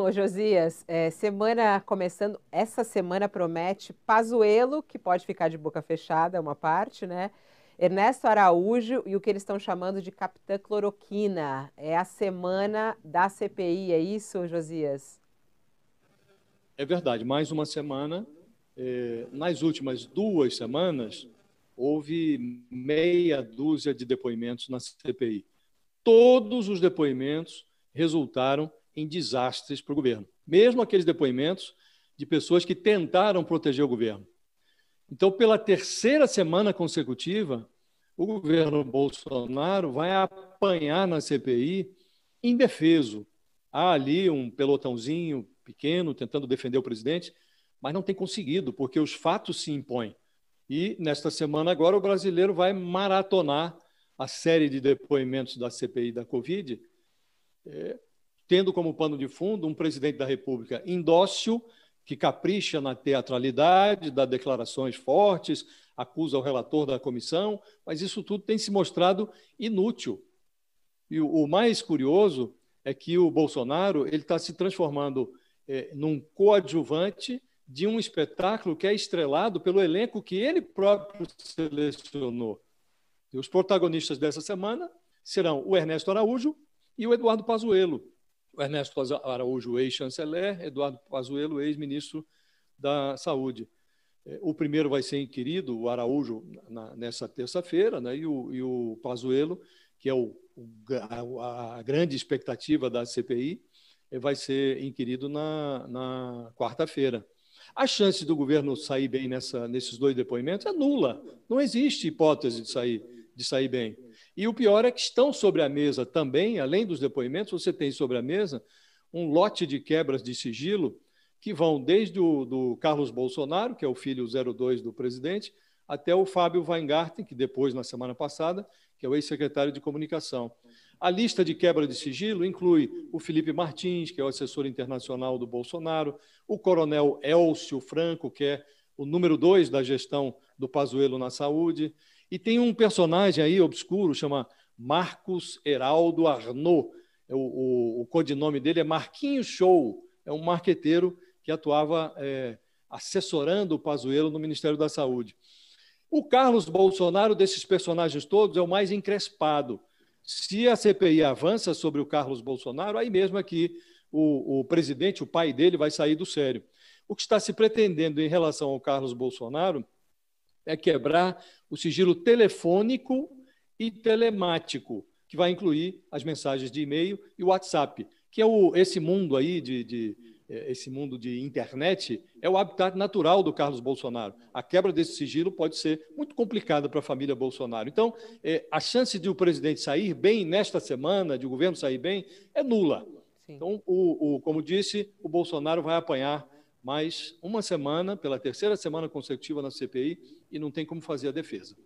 Ô Josias, é, semana começando, essa semana promete pazuelo que pode ficar de boca fechada, é uma parte, né? Ernesto Araújo e o que eles estão chamando de Capitã Cloroquina. É a semana da CPI, é isso, Josias? É verdade, mais uma semana. É, nas últimas duas semanas, houve meia dúzia de depoimentos na CPI. Todos os depoimentos resultaram em desastres para o governo, mesmo aqueles depoimentos de pessoas que tentaram proteger o governo. Então, pela terceira semana consecutiva, o governo Bolsonaro vai apanhar na CPI indefeso. Há ali um pelotãozinho pequeno tentando defender o presidente, mas não tem conseguido, porque os fatos se impõem. E nesta semana agora o brasileiro vai maratonar a série de depoimentos da CPI da Covid, eh, tendo como pano de fundo um presidente da República indócil, que capricha na teatralidade, dá declarações fortes, acusa o relator da comissão, mas isso tudo tem se mostrado inútil. E o mais curioso é que o Bolsonaro ele está se transformando é, num coadjuvante de um espetáculo que é estrelado pelo elenco que ele próprio selecionou. E os protagonistas dessa semana serão o Ernesto Araújo e o Eduardo Pazuello, Ernesto Araújo, ex-chanceler, Eduardo Pazuello, ex-ministro da Saúde. É, o primeiro vai ser inquirido, o Araújo, na, nessa terça-feira, né, e, o, e o Pazuello, que é o, a, a grande expectativa da CPI, é, vai ser inquirido na, na quarta-feira. A chance do governo sair bem nessa, nesses dois depoimentos é nula. Não existe hipótese de sair de sair bem. E o pior é que estão sobre a mesa também, além dos depoimentos, você tem sobre a mesa um lote de quebras de sigilo que vão desde o do Carlos Bolsonaro, que é o filho 02 do presidente, até o Fábio Weingarten, que depois, na semana passada, que é o ex-secretário de comunicação. A lista de quebra de sigilo inclui o Felipe Martins, que é o assessor internacional do Bolsonaro, o coronel Elcio Franco, que é o número dois da gestão do Pazuello na saúde, e tem um personagem aí obscuro, chama Marcos Heraldo Arnaud. É o, o, o codinome dele é Marquinho Show, é um marqueteiro que atuava é, assessorando o Pazuello no Ministério da Saúde. O Carlos Bolsonaro, desses personagens todos, é o mais encrespado. Se a CPI avança sobre o Carlos Bolsonaro, aí mesmo aqui é o, o presidente, o pai dele, vai sair do sério. O que está se pretendendo em relação ao Carlos Bolsonaro é quebrar o sigilo telefônico e telemático, que vai incluir as mensagens de e-mail e o WhatsApp, que é o, esse mundo aí de, de é, esse mundo de internet é o habitat natural do Carlos Bolsonaro. A quebra desse sigilo pode ser muito complicada para a família Bolsonaro. Então, é, a chance de o presidente sair bem nesta semana, de o governo sair bem, é nula. Sim. Então, o, o, como disse, o Bolsonaro vai apanhar mas uma semana, pela terceira semana consecutiva na CPI, e não tem como fazer a defesa.